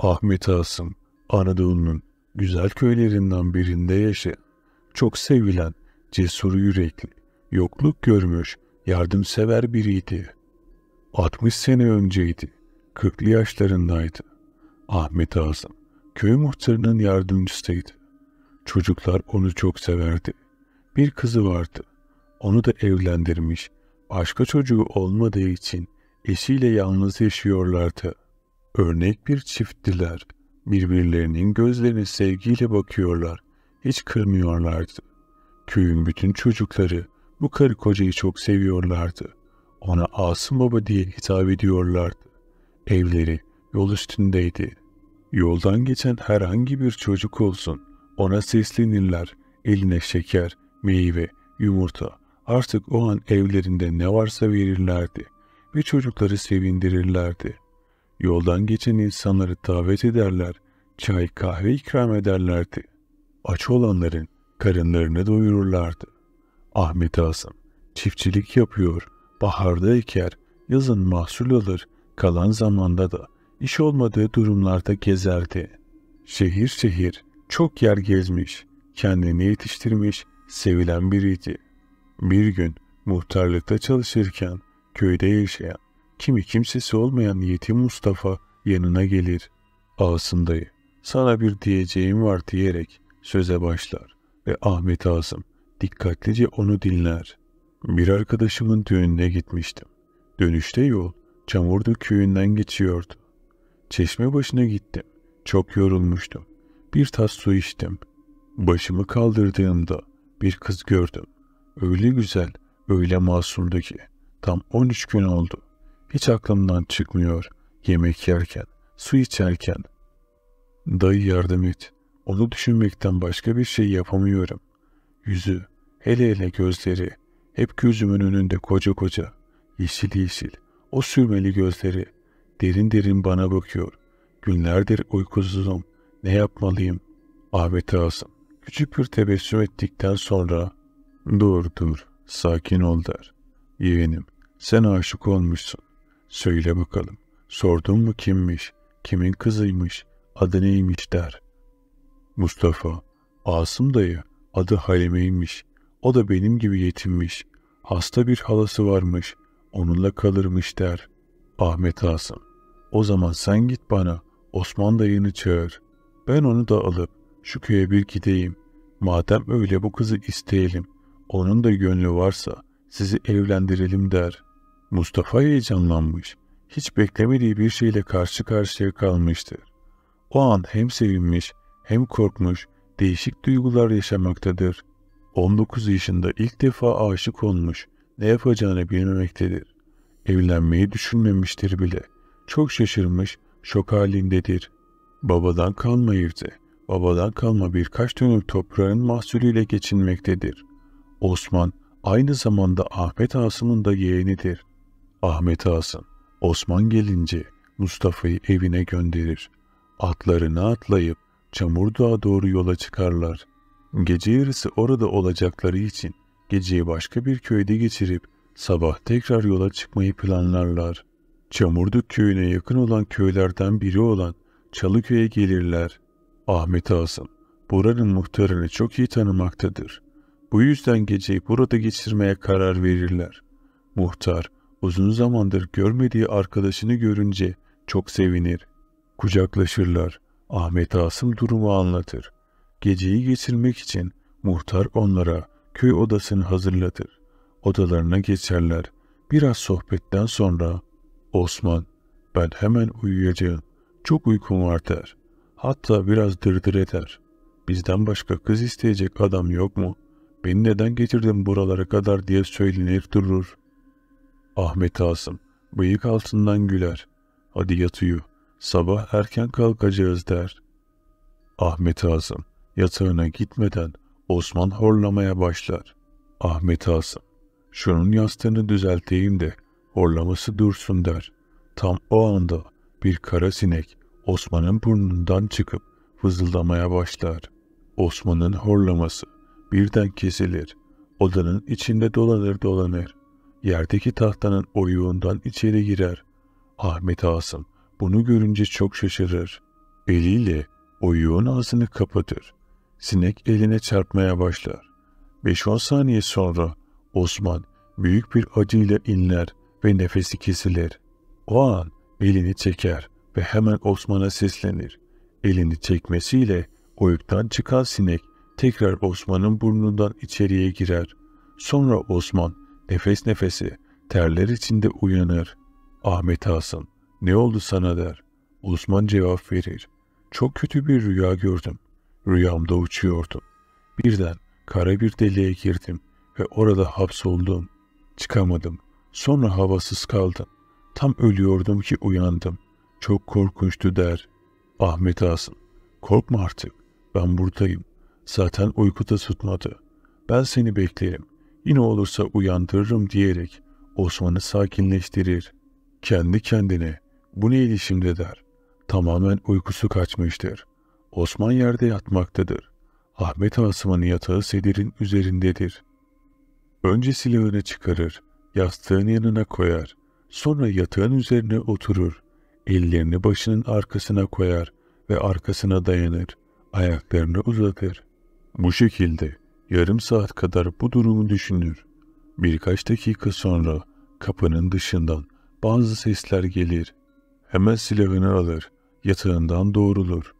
Ahmet Asım, Anadolu'nun güzel köylerinden birinde yaşayan, çok sevilen, cesur yürekli, yokluk görmüş, yardımsever biriydi. 60 sene önceydi, 40'lı yaşlarındaydı. Ahmet Asım, köy muhtarının yardımcısıydı. Çocuklar onu çok severdi. Bir kızı vardı. Onu da evlendirmiş, başka çocuğu olmadığı için eşiyle yalnız yaşıyorlardı.'' Örnek bir çifttiler. Birbirlerinin gözlerine sevgiyle bakıyorlar. Hiç kırmıyorlardı. Köyün bütün çocukları bu karı kocayı çok seviyorlardı. Ona Asım Baba diye hitap ediyorlardı. Evleri yol üstündeydi. Yoldan geçen herhangi bir çocuk olsun ona seslenirler. Eline şeker, meyve, yumurta artık o an evlerinde ne varsa verirlerdi ve çocukları sevindirirlerdi.'' Yoldan geçen insanları davet ederler, çay kahve ikram ederlerdi. Aç olanların karınlarını doyururlardı. Ahmet Asım çiftçilik yapıyor, baharda eker, yazın mahsul alır, kalan zamanda da iş olmadığı durumlarda gezerdi. Şehir şehir çok yer gezmiş, kendini yetiştirmiş, sevilen biriydi. Bir gün muhtarlıkta çalışırken köyde yaşayan kimi kimsesi olmayan yetim Mustafa yanına gelir. Asım sana bir diyeceğim var diyerek söze başlar ve Ahmet Asım dikkatlice onu dinler. Bir arkadaşımın düğününe gitmiştim. Dönüşte yol Çamurdu köyünden geçiyordu. Çeşme başına gittim. Çok yorulmuştum. Bir tas su içtim. Başımı kaldırdığımda bir kız gördüm. Öyle güzel, öyle masumdu ki. Tam 13 gün oldu. Hiç aklımdan çıkmıyor yemek yerken, su içerken. Dayı yardım et. Onu düşünmekten başka bir şey yapamıyorum. Yüzü, hele hele gözleri, hep gözümün önünde koca koca, yeşil yeşil, o sürmeli gözleri, derin derin bana bakıyor. Günlerdir uykusuzum, ne yapmalıyım? Ahmet Asım, küçük bir tebessüm ettikten sonra, dur dur, sakin ol der. Yeğenim, sen aşık olmuşsun. Söyle bakalım, sordun mu kimmiş, kimin kızıymış, adı neymiş der. Mustafa, Asım dayı, adı Halime'ymiş, o da benim gibi yetimmiş, hasta bir halası varmış, onunla kalırmış der. Ahmet Asım, o zaman sen git bana, Osman dayını çağır. Ben onu da alıp şu köye bir gideyim. Madem öyle bu kızı isteyelim, onun da gönlü varsa sizi evlendirelim der. Mustafa heyecanlanmış, hiç beklemediği bir şeyle karşı karşıya kalmıştı. O an hem sevinmiş hem korkmuş, değişik duygular yaşamaktadır. 19 yaşında ilk defa aşık olmuş, ne yapacağını bilmemektedir. Evlenmeyi düşünmemiştir bile. Çok şaşırmış, şok halindedir. Babadan kalma evde, babadan kalma birkaç dönüm toprağın mahsulüyle geçinmektedir. Osman aynı zamanda Ahmet Asım'ın da yeğenidir. Ahmet Hasan, Osman gelince Mustafa'yı evine gönderir. Atlarına atlayıp Çamurdağ'a doğru yola çıkarlar. Gece yarısı orada olacakları için geceyi başka bir köyde geçirip sabah tekrar yola çıkmayı planlarlar. Çamurduk köyüne yakın olan köylerden biri olan Çalıköy'e gelirler. Ahmet Hasan, buranın muhtarını çok iyi tanımaktadır. Bu yüzden geceyi burada geçirmeye karar verirler. Muhtar, uzun zamandır görmediği arkadaşını görünce çok sevinir. Kucaklaşırlar. Ahmet Asım durumu anlatır. Geceyi geçirmek için muhtar onlara köy odasını hazırlatır. Odalarına geçerler. Biraz sohbetten sonra Osman ben hemen uyuyacağım. Çok uykum var der. Hatta biraz dırdır eder. Bizden başka kız isteyecek adam yok mu? Beni neden getirdin buralara kadar diye söylenir durur. Ahmet Asım bıyık altından güler. Hadi yat Sabah erken kalkacağız der. Ahmet Asım yatağına gitmeden Osman horlamaya başlar. Ahmet Asım şunun yastığını düzelteyim de horlaması dursun der. Tam o anda bir kara sinek Osman'ın burnundan çıkıp vızıldamaya başlar. Osman'ın horlaması birden kesilir. Odanın içinde dolanır dolanır yerdeki tahtanın oyuğundan içeri girer. Ahmet Asım bunu görünce çok şaşırır. Eliyle oyuğun ağzını kapatır. Sinek eline çarpmaya başlar. 5-10 saniye sonra Osman büyük bir acıyla inler ve nefesi kesilir. O an elini çeker ve hemen Osman'a seslenir. Elini çekmesiyle oyuktan çıkan sinek tekrar Osman'ın burnundan içeriye girer. Sonra Osman Nefes nefesi, terler içinde uyanır. Ahmet Hasan, ne oldu sana der. Osman cevap verir. Çok kötü bir rüya gördüm. Rüyamda uçuyordum. Birden kara bir deliğe girdim ve orada hapsoldum. Çıkamadım. Sonra havasız kaldım. Tam ölüyordum ki uyandım. Çok korkunçtu der. Ahmet Asım, korkma artık. Ben buradayım. Zaten uyku da tutmadı. Ben seni beklerim yine olursa uyandırırım diyerek Osman'ı sakinleştirir. Kendi kendine bu neydi şimdi der. Tamamen uykusu kaçmıştır. Osman yerde yatmaktadır. Ahmet Asım'ın yatağı sedirin üzerindedir. Önce silahını çıkarır, yastığın yanına koyar. Sonra yatağın üzerine oturur. Ellerini başının arkasına koyar ve arkasına dayanır. Ayaklarını uzatır. Bu şekilde Yarım saat kadar bu durumu düşünür. Birkaç dakika sonra kapının dışından bazı sesler gelir. Hemen silahını alır, yatağından doğrulur.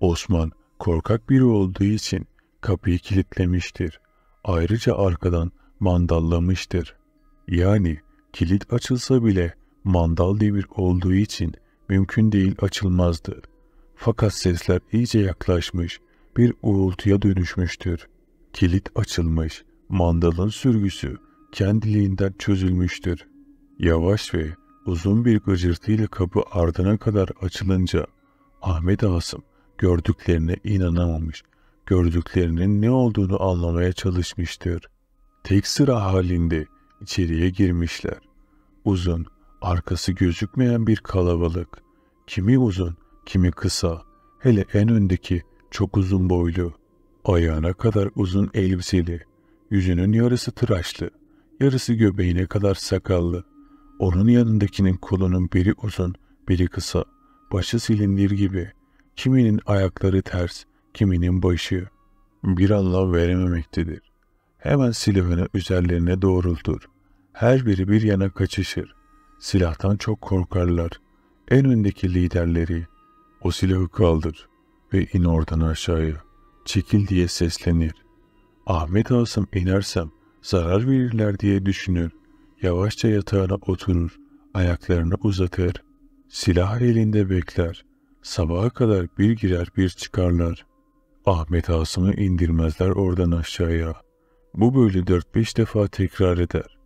Osman korkak biri olduğu için kapıyı kilitlemiştir. Ayrıca arkadan mandallamıştır. Yani kilit açılsa bile mandal devir olduğu için mümkün değil açılmazdı. Fakat sesler iyice yaklaşmış, bir uğultuya dönüşmüştür. Kilit açılmış, mandalın sürgüsü kendiliğinden çözülmüştür. Yavaş ve uzun bir gıcırtıyla kapı ardına kadar açılınca Ahmet Asım gördüklerine inanamamış, gördüklerinin ne olduğunu anlamaya çalışmıştır. Tek sıra halinde içeriye girmişler. Uzun, arkası gözükmeyen bir kalabalık. Kimi uzun, kimi kısa, hele en öndeki çok uzun boylu. Ayağına kadar uzun elbiseli, yüzünün yarısı tıraşlı, yarısı göbeğine kadar sakallı. Onun yanındakinin kolunun biri uzun, biri kısa, başı silindir gibi. Kiminin ayakları ters, kiminin başı. Bir anlam verememektedir. Hemen silahını üzerlerine doğrultur. Her biri bir yana kaçışır. Silahtan çok korkarlar. En öndeki liderleri. O silahı kaldır ve in oradan aşağıya çekil diye seslenir. Ahmet Asım inersem zarar verirler diye düşünür. Yavaşça yatağına oturur, ayaklarını uzatır. Silah elinde bekler. Sabaha kadar bir girer bir çıkarlar. Ahmet Asım'ı indirmezler oradan aşağıya. Bu böyle dört beş defa tekrar eder.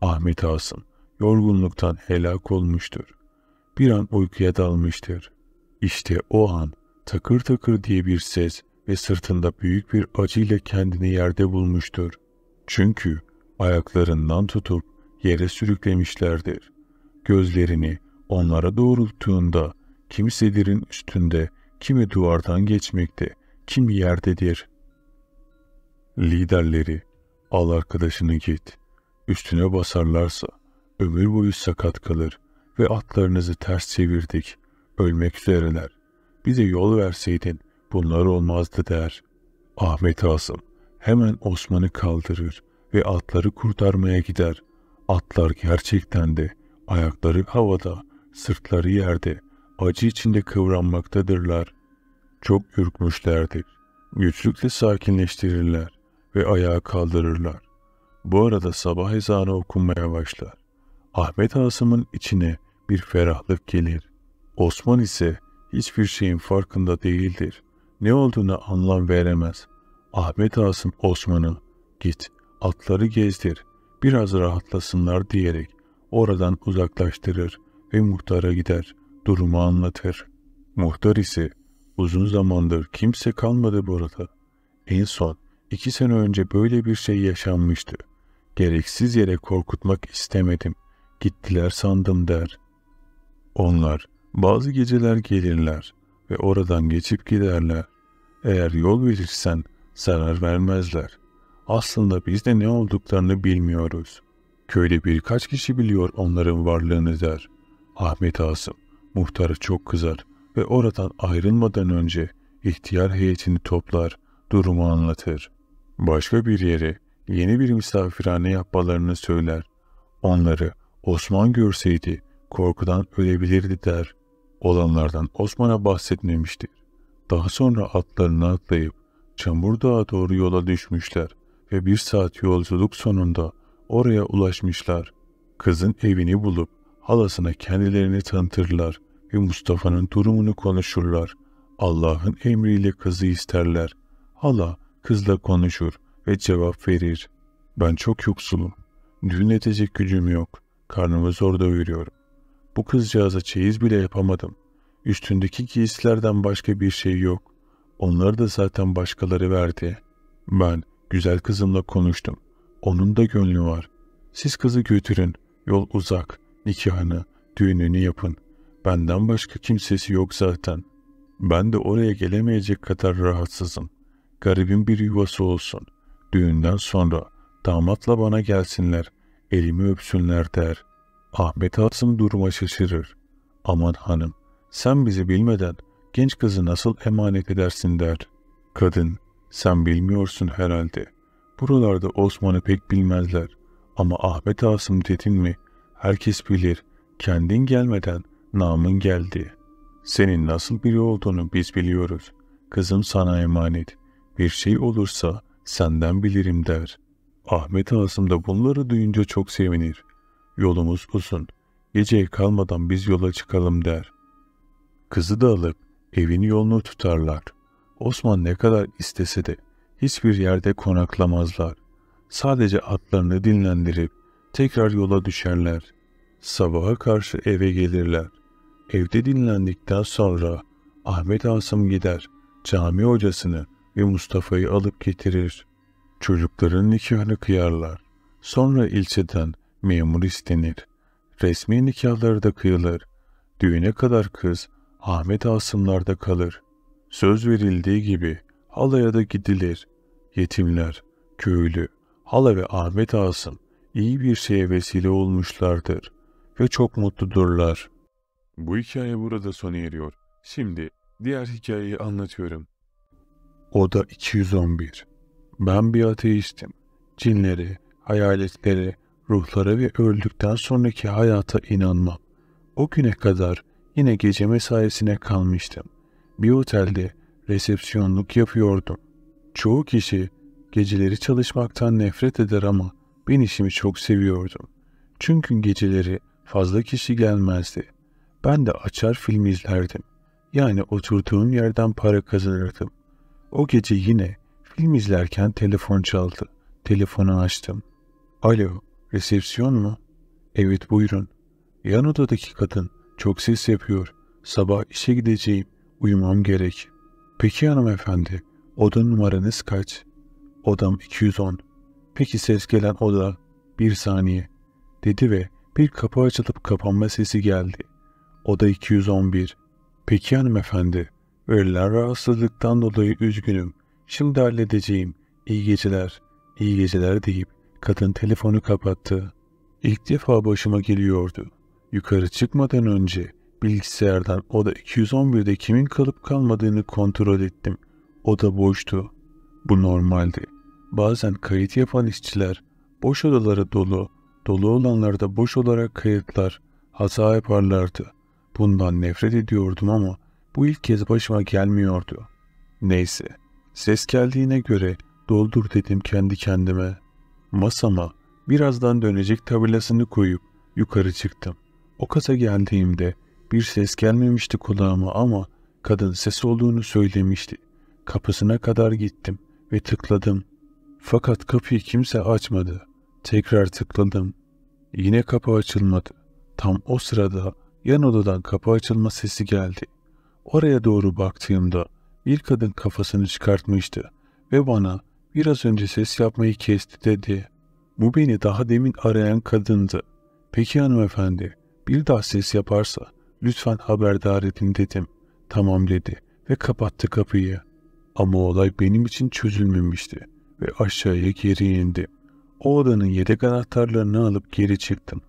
Ahmet Asım yorgunluktan helak olmuştur. Bir an uykuya dalmıştır. İşte o an takır takır diye bir ses ve sırtında büyük bir acıyla kendini yerde bulmuştur. Çünkü ayaklarından tutup yere sürüklemişlerdir. Gözlerini onlara doğrulttuğunda kimsedirin üstünde, kimi duvardan geçmekte, kimi yerdedir. Liderleri, al arkadaşını git. Üstüne basarlarsa ömür boyu sakat kalır ve atlarınızı ters çevirdik. Ölmek üzereler. Bize yol verseydin Bunlar olmazdı der. Ahmet Asım hemen Osman'ı kaldırır ve atları kurtarmaya gider. Atlar gerçekten de ayakları havada, sırtları yerde, acı içinde kıvranmaktadırlar. Çok ürkmüşlerdir. Güçlükle sakinleştirirler ve ayağa kaldırırlar. Bu arada sabah ezanı okunmaya başlar. Ahmet Asım'ın içine bir ferahlık gelir. Osman ise hiçbir şeyin farkında değildir ne olduğunu anlam veremez. Ahmet Asım Osman'ı git atları gezdir biraz rahatlasınlar diyerek oradan uzaklaştırır ve muhtara gider durumu anlatır. Muhtar ise uzun zamandır kimse kalmadı burada. En son iki sene önce böyle bir şey yaşanmıştı. Gereksiz yere korkutmak istemedim. Gittiler sandım der. Onlar bazı geceler gelirler ve oradan geçip giderler. Eğer yol verirsen zarar vermezler. Aslında biz de ne olduklarını bilmiyoruz. Köyde birkaç kişi biliyor onların varlığını der. Ahmet Asım muhtarı çok kızar ve oradan ayrılmadan önce ihtiyar heyetini toplar, durumu anlatır. Başka bir yere yeni bir misafirhane yapmalarını söyler. Onları Osman görseydi korkudan ölebilirdi der olanlardan Osman'a bahsetmemiştir. Daha sonra atlarını atlayıp Çamurdağ'a doğru yola düşmüşler ve bir saat yolculuk sonunda oraya ulaşmışlar. Kızın evini bulup halasına kendilerini tanıtırlar ve Mustafa'nın durumunu konuşurlar. Allah'ın emriyle kızı isterler. Hala kızla konuşur ve cevap verir. Ben çok yoksulum. Düğün edecek gücüm yok. Karnımı zor doyuruyorum. Bu kızcağıza çeyiz bile yapamadım. Üstündeki giysilerden başka bir şey yok. Onları da zaten başkaları verdi. Ben güzel kızımla konuştum. Onun da gönlü var. Siz kızı götürün. Yol uzak. Nikahını, düğününü yapın. Benden başka kimsesi yok zaten. Ben de oraya gelemeyecek kadar rahatsızım. Garibin bir yuvası olsun. Düğünden sonra damatla bana gelsinler. Elimi öpsünler der. Ahmet Hatsım duruma şaşırır. Aman hanım, sen bizi bilmeden genç kızı nasıl emanet edersin der. Kadın, sen bilmiyorsun herhalde. Buralarda Osman'ı pek bilmezler. Ama Ahmet Asım dedin mi, herkes bilir. Kendin gelmeden namın geldi. Senin nasıl biri olduğunu biz biliyoruz. Kızım sana emanet. Bir şey olursa senden bilirim der. Ahmet Asım da bunları duyunca çok sevinir. Yolumuz uzun. Geceye kalmadan biz yola çıkalım der. Kızı da alıp evini yolunu tutarlar. Osman ne kadar istese de hiçbir yerde konaklamazlar. Sadece atlarını dinlendirip tekrar yola düşerler. Sabaha karşı eve gelirler. Evde dinlendikten sonra Ahmet Asım gider, cami hocasını ve Mustafa'yı alıp getirir. Çocukların nikahını kıyarlar. Sonra ilçeden memur istenir. Resmi nikahları da kıyılır. Düğüne kadar kız Ahmet Asımlar'da kalır. Söz verildiği gibi halaya da gidilir. Yetimler, köylü, hala ve Ahmet Asım iyi bir şeye vesile olmuşlardır ve çok mutludurlar. Bu hikaye burada sona eriyor. Şimdi diğer hikayeyi anlatıyorum. Oda 211. Ben bir ateistim. Cinleri, hayaletleri, ruhlara ve öldükten sonraki hayata inanmam. O güne kadar yine gece mesaisine kalmıştım. Bir otelde resepsiyonluk yapıyordum. Çoğu kişi geceleri çalışmaktan nefret eder ama ben işimi çok seviyordum. Çünkü geceleri fazla kişi gelmezdi. Ben de açar film izlerdim. Yani oturduğum yerden para kazanırdım. O gece yine film izlerken telefon çaldı. Telefonu açtım. Alo, Resepsiyon mu? Evet buyurun. Yan odadaki kadın çok ses yapıyor. Sabah işe gideceğim. Uyumam gerek. Peki hanımefendi. Oda numaranız kaç? Odam 210. Peki ses gelen oda bir saniye dedi ve bir kapı açılıp kapanma sesi geldi. Oda 211. Peki hanımefendi. Verilen rahatsızlıktan dolayı üzgünüm. Şimdi halledeceğim. İyi geceler. İyi geceler deyip Kadın telefonu kapattı. İlk defa başıma geliyordu. Yukarı çıkmadan önce bilgisayardan oda 211'de kimin kalıp kalmadığını kontrol ettim. Oda boştu. Bu normaldi. Bazen kayıt yapan işçiler boş odaları dolu, dolu olanlarda boş olarak kayıtlar, hata yaparlardı. Bundan nefret ediyordum ama bu ilk kez başıma gelmiyordu. Neyse, ses geldiğine göre doldur dedim kendi kendime.'' Masama birazdan dönecek tabelasını koyup yukarı çıktım. O kasa geldiğimde bir ses gelmemişti kulağıma ama kadın ses olduğunu söylemişti. Kapısına kadar gittim ve tıkladım. Fakat kapıyı kimse açmadı. Tekrar tıkladım. Yine kapı açılmadı. Tam o sırada yan odadan kapı açılma sesi geldi. Oraya doğru baktığımda bir kadın kafasını çıkartmıştı ve bana Biraz önce ses yapmayı kesti dedi. Bu beni daha demin arayan kadındı. Peki hanımefendi, bir daha ses yaparsa lütfen haberdar edin dedim. Tamam dedi ve kapattı kapıyı. Ama olay benim için çözülmemişti ve aşağıya geri indim. O odanın yedek anahtarlarını alıp geri çıktım.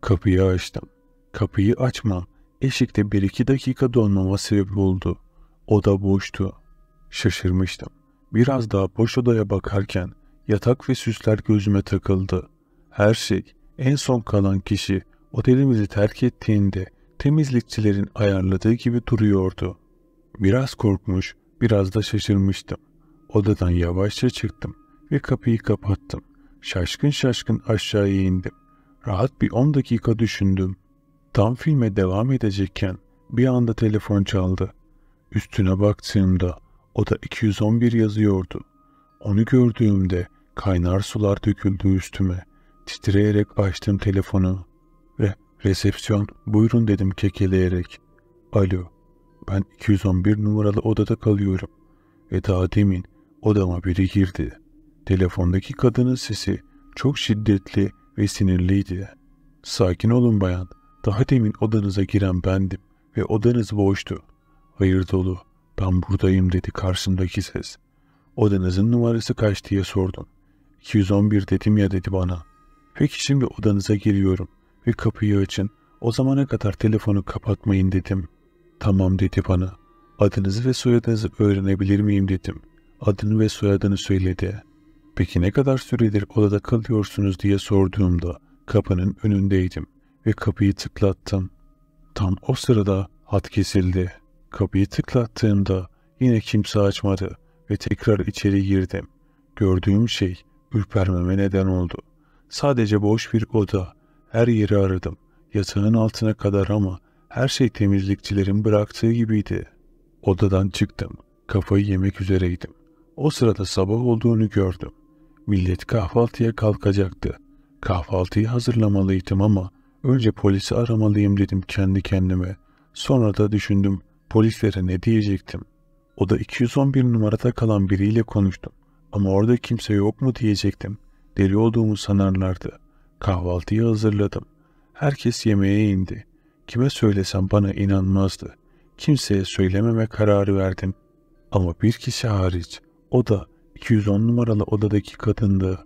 Kapıyı açtım. Kapıyı açma. eşikte bir iki dakika donmama sebep oldu. Oda boştu. Şaşırmıştım. Biraz daha boş odaya bakarken yatak ve süsler gözüme takıldı. Her şey, en son kalan kişi otelimizi terk ettiğinde temizlikçilerin ayarladığı gibi duruyordu. Biraz korkmuş, biraz da şaşırmıştım. Odadan yavaşça çıktım ve kapıyı kapattım. Şaşkın şaşkın aşağıya indim. Rahat bir 10 dakika düşündüm. Tam filme devam edecekken bir anda telefon çaldı. Üstüne baktığımda o da 211 yazıyordu. Onu gördüğümde kaynar sular döküldü üstüme. Titreyerek açtım telefonu ve resepsiyon buyurun dedim kekeleyerek. Alo ben 211 numaralı odada kalıyorum ve daha demin odama biri girdi. Telefondaki kadının sesi çok şiddetli ve sinirliydi. Sakin olun bayan. Daha demin odanıza giren bendim ve odanız boştu. Hayır dolu. Ben buradayım dedi karşımdaki ses. Odanızın numarası kaç diye sordum. 211 dedim ya dedi bana. Peki şimdi odanıza giriyorum ve kapıyı açın. O zamana kadar telefonu kapatmayın dedim. Tamam dedi bana. Adınızı ve soyadınızı öğrenebilir miyim dedim. Adını ve soyadını söyledi. Peki ne kadar süredir odada kalıyorsunuz diye sorduğumda kapının önündeydim ve kapıyı tıklattım. Tam o sırada hat kesildi.'' Kapıyı tıklattığımda yine kimse açmadı ve tekrar içeri girdim. Gördüğüm şey ürpermeme neden oldu. Sadece boş bir oda. Her yeri aradım. Yatağın altına kadar ama her şey temizlikçilerin bıraktığı gibiydi. Odadan çıktım. Kafayı yemek üzereydim. O sırada sabah olduğunu gördüm. Millet kahvaltıya kalkacaktı. Kahvaltıyı hazırlamalıydım ama önce polisi aramalıyım dedim kendi kendime. Sonra da düşündüm Polislere ne diyecektim? O da 211 numarada kalan biriyle konuştum. Ama orada kimse yok mu diyecektim. Deli olduğumu sanarlardı. Kahvaltıyı hazırladım. Herkes yemeğe indi. Kime söylesem bana inanmazdı. Kimseye söylememe kararı verdim. Ama bir kişi hariç. O da 210 numaralı odadaki kadındı.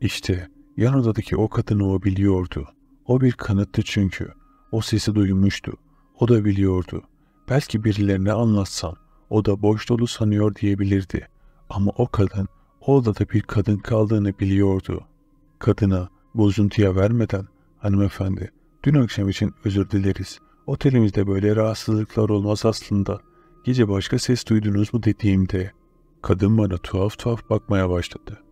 İşte yan odadaki o kadını o biliyordu. O bir kanıttı çünkü. O sesi duymuştu. O da biliyordu. Belki birilerine anlatsam o da boş dolu sanıyor diyebilirdi. Ama o kadın o odada bir kadın kaldığını biliyordu. Kadına bozuntuya vermeden hanımefendi dün akşam için özür dileriz. Otelimizde böyle rahatsızlıklar olmaz aslında. Gece başka ses duydunuz mu dediğimde kadın bana tuhaf tuhaf bakmaya başladı.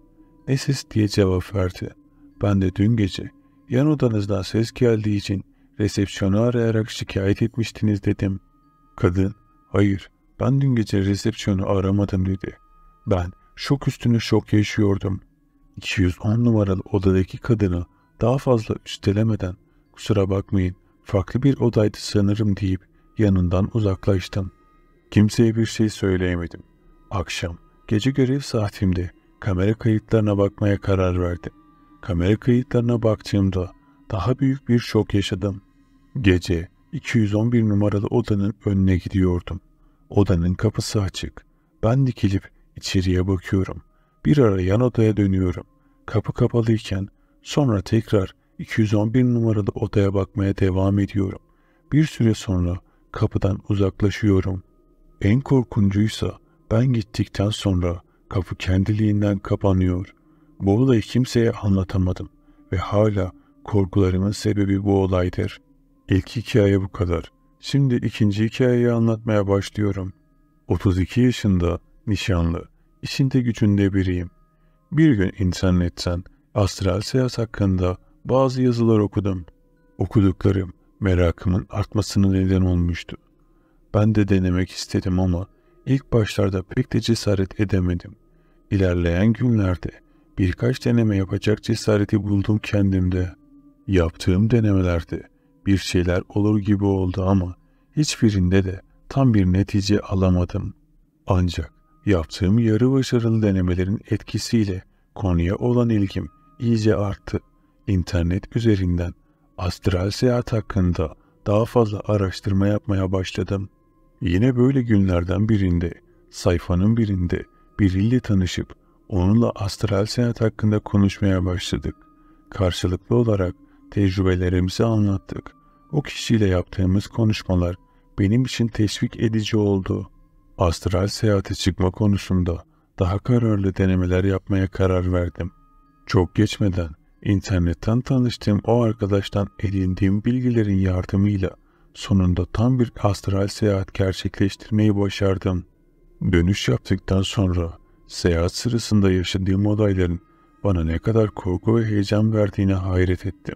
Ne ses diye cevap verdi. Ben de dün gece yan odanızdan ses geldiği için resepsiyonu arayarak şikayet etmiştiniz dedim. Kadın, hayır ben dün gece resepsiyonu aramadım dedi. Ben şok üstüne şok yaşıyordum. 210 numaralı odadaki kadını daha fazla üstelemeden kusura bakmayın farklı bir odaydı sanırım deyip yanından uzaklaştım. Kimseye bir şey söyleyemedim. Akşam gece görev saatimde kamera kayıtlarına bakmaya karar verdim. Kamera kayıtlarına baktığımda daha büyük bir şok yaşadım. Gece 211 numaralı odanın önüne gidiyordum. Odanın kapısı açık. Ben dikilip içeriye bakıyorum. Bir ara yan odaya dönüyorum. Kapı kapalıyken sonra tekrar 211 numaralı odaya bakmaya devam ediyorum. Bir süre sonra kapıdan uzaklaşıyorum. En korkuncuysa ben gittikten sonra kapı kendiliğinden kapanıyor. Bu olayı kimseye anlatamadım ve hala korkularımın sebebi bu olaydır. İlk hikaye bu kadar. Şimdi ikinci hikayeyi anlatmaya başlıyorum. 32 yaşında, nişanlı, işinde gücünde biriyim. Bir gün internetten astral seyahat hakkında bazı yazılar okudum. Okuduklarım merakımın artmasına neden olmuştu. Ben de denemek istedim ama ilk başlarda pek de cesaret edemedim. İlerleyen günlerde birkaç deneme yapacak cesareti buldum kendimde. Yaptığım denemelerde bir şeyler olur gibi oldu ama hiçbirinde de tam bir netice alamadım. Ancak yaptığım yarı başarılı denemelerin etkisiyle konuya olan ilgim iyice arttı. İnternet üzerinden astral seyahat hakkında daha fazla araştırma yapmaya başladım. Yine böyle günlerden birinde, sayfanın birinde biriyle tanışıp onunla astral seyahat hakkında konuşmaya başladık. Karşılıklı olarak tecrübelerimizi anlattık. O kişiyle yaptığımız konuşmalar benim için teşvik edici oldu. Astral seyahate çıkma konusunda daha kararlı denemeler yapmaya karar verdim. Çok geçmeden internetten tanıştığım o arkadaştan edindiğim bilgilerin yardımıyla sonunda tam bir astral seyahat gerçekleştirmeyi başardım. Dönüş yaptıktan sonra seyahat sırasında yaşadığım olayların bana ne kadar korku ve heyecan verdiğine hayret ettim.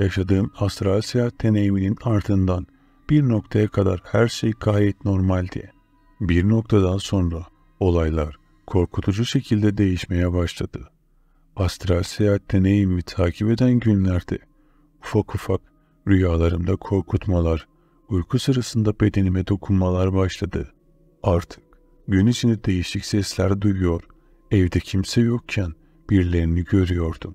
Yaşadığım astral seyahat deneyiminin ardından bir noktaya kadar her şey gayet normaldi. Bir noktadan sonra olaylar korkutucu şekilde değişmeye başladı. Astral seyahat deneyimi takip eden günlerde ufak ufak rüyalarımda korkutmalar, uyku sırasında bedenime dokunmalar başladı. Artık gün içinde değişik sesler duyuyor, evde kimse yokken birilerini görüyordum.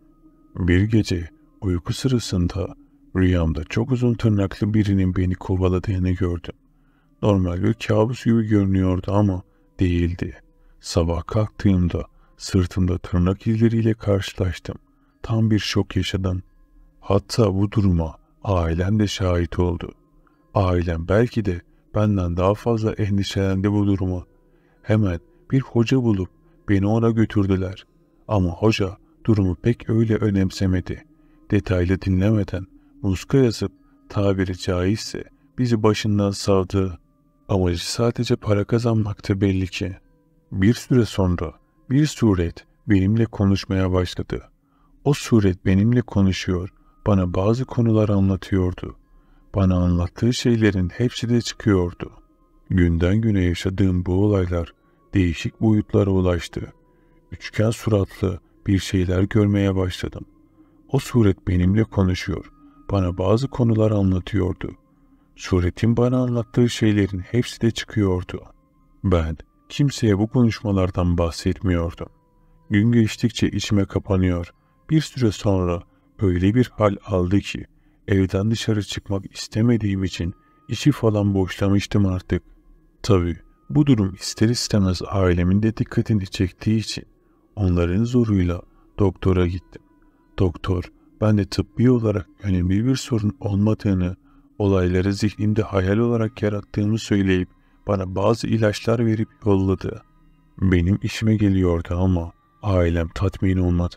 Bir gece uyku sırasında rüyamda çok uzun tırnaklı birinin beni kovaladığını gördüm. Normal bir kabus gibi görünüyordu ama değildi. Sabah kalktığımda sırtımda tırnak izleriyle karşılaştım. Tam bir şok yaşadım. Hatta bu duruma ailem de şahit oldu. Ailem belki de benden daha fazla endişelendi bu durumu. Hemen bir hoca bulup beni ona götürdüler. Ama hoca durumu pek öyle önemsemedi detaylı dinlemeden muska yazıp tabiri caizse bizi başından savdığı amacı sadece para kazanmakta belli ki. Bir süre sonra bir suret benimle konuşmaya başladı. O suret benimle konuşuyor, bana bazı konular anlatıyordu. Bana anlattığı şeylerin hepsi de çıkıyordu. Günden güne yaşadığım bu olaylar değişik boyutlara ulaştı. Üçgen suratlı bir şeyler görmeye başladım. O suret benimle konuşuyor. Bana bazı konular anlatıyordu. Suretin bana anlattığı şeylerin hepsi de çıkıyordu. Ben kimseye bu konuşmalardan bahsetmiyordum. Gün geçtikçe içime kapanıyor. Bir süre sonra öyle bir hal aldı ki evden dışarı çıkmak istemediğim için içi falan boşlamıştım artık. Tabii bu durum ister istemez ailemin de dikkatini çektiği için onların zoruyla doktora gittim. Doktor, ben de tıbbi olarak önemli bir sorun olmadığını, olayları zihnimde hayal olarak yarattığımı söyleyip bana bazı ilaçlar verip yolladı. Benim işime geliyordu ama ailem tatmin olmadı.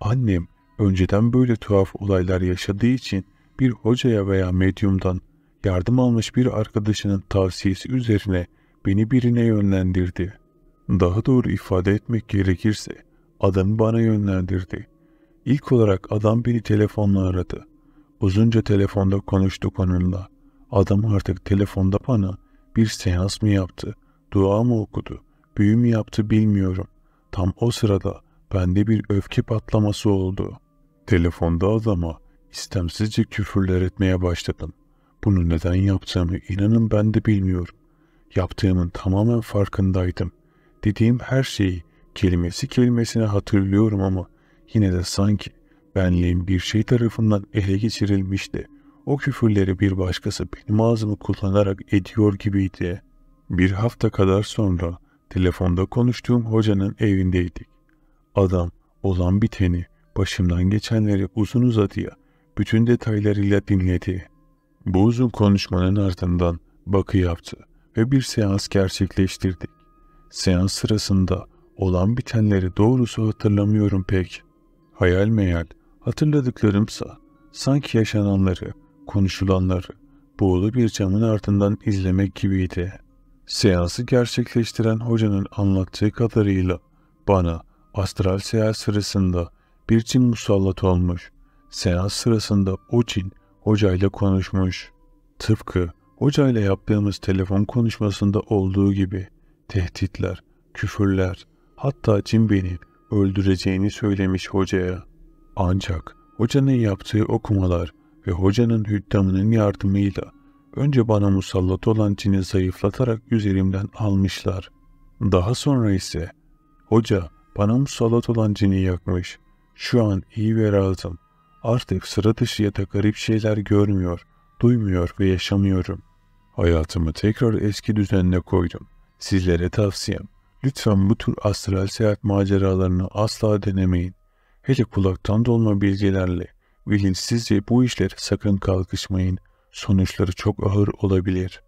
Annem önceden böyle tuhaf olaylar yaşadığı için bir hocaya veya medyumdan yardım almış bir arkadaşının tavsiyesi üzerine beni birine yönlendirdi. Daha doğru ifade etmek gerekirse adamı bana yönlendirdi. İlk olarak adam beni telefonla aradı. Uzunca telefonda konuştuk onunla. Adam artık telefonda bana bir seans mı yaptı, dua mı okudu, büyü mü yaptı bilmiyorum. Tam o sırada bende bir öfke patlaması oldu. Telefonda adama istemsizce küfürler etmeye başladım. Bunu neden yaptığımı inanın ben de bilmiyorum. Yaptığımın tamamen farkındaydım. Dediğim her şeyi kelimesi kelimesine hatırlıyorum ama Yine de sanki benliğim bir şey tarafından ele geçirilmişti. O küfürleri bir başkası benim ağzımı kullanarak ediyor gibiydi. Bir hafta kadar sonra telefonda konuştuğum hocanın evindeydik. Adam olan biteni, başımdan geçenleri uzun uzadıya, bütün detaylarıyla dinledi. Bu uzun konuşmanın ardından bakı yaptı ve bir seans gerçekleştirdik. Seans sırasında olan bitenleri doğrusu hatırlamıyorum pek. Hayal meyal, hatırladıklarımsa sanki yaşananları, konuşulanları boğulu bir camın ardından izlemek gibiydi. Seansı gerçekleştiren hocanın anlattığı kadarıyla bana astral seyahat sırasında bir cin musallat olmuş. Seans sırasında o cin hocayla konuşmuş. Tıpkı hocayla yaptığımız telefon konuşmasında olduğu gibi tehditler, küfürler, hatta cin beni öldüreceğini söylemiş hocaya. Ancak hocanın yaptığı okumalar ve hocanın hüddamının yardımıyla önce bana musallat olan cini zayıflatarak üzerimden almışlar. Daha sonra ise hoca bana musallat olan cini yakmış. Şu an iyi ve razım. Artık sıra dışı ya da garip şeyler görmüyor, duymuyor ve yaşamıyorum. Hayatımı tekrar eski düzenine koydum. Sizlere tavsiyem Lütfen bu tür astral seyahat maceralarını asla denemeyin. Hele kulaktan dolma bilgilerle bilinçsizce bu işlere sakın kalkışmayın. Sonuçları çok ağır olabilir.''